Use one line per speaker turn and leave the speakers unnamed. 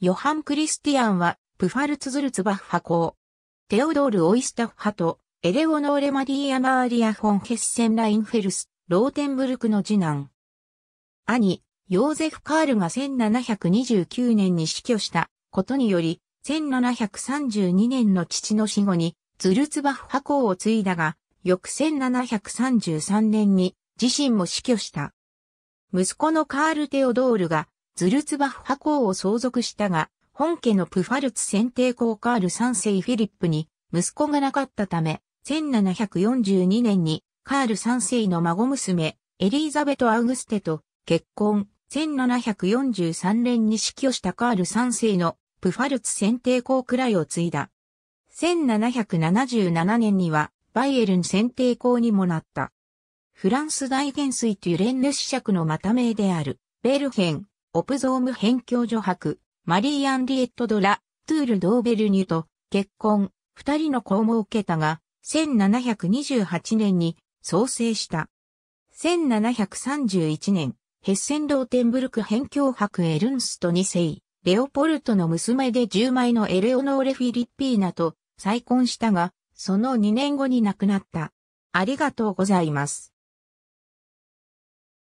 ヨハン・クリスティアンは、プファルツズルツバッハ公。テオドール・オイスタッハと、エレオノーレ・マリィア・マーリア・フォン・ヘッセン・ラインフェルス、ローテンブルクの次男。兄、ヨーゼフ・カールが1729年に死去したことにより、1732年の父の死後に、ズルツバッハ公を継いだが、翌1733年に自身も死去した。息子のカール・テオドールがズルツバッハ公を相続したが、本家のプファルツ選定公カール3世フィリップに息子がなかったため、1742年にカール3世の孫娘、エリーザベト・アウグステと結婚、1743年に死去したカール3世のプファルツ選定公くらいを継いだ。1777年にはバイエルン選定公にもなった。フランス大元帥という連子爵のまた名である、ベルヘン、オプゾーム辺境女博、マリー・アンリエット・ドラ、トゥール・ドーベルニュと結婚、二人の子を設けたが、1728年に創生した。1731年、ヘッセン・ローテンブルク辺境博エルンスト2世、レオポルトの娘で10枚のエレオノーレ・フィリッピーナと再婚したが、その2年後に亡くなった。ありがとうございます。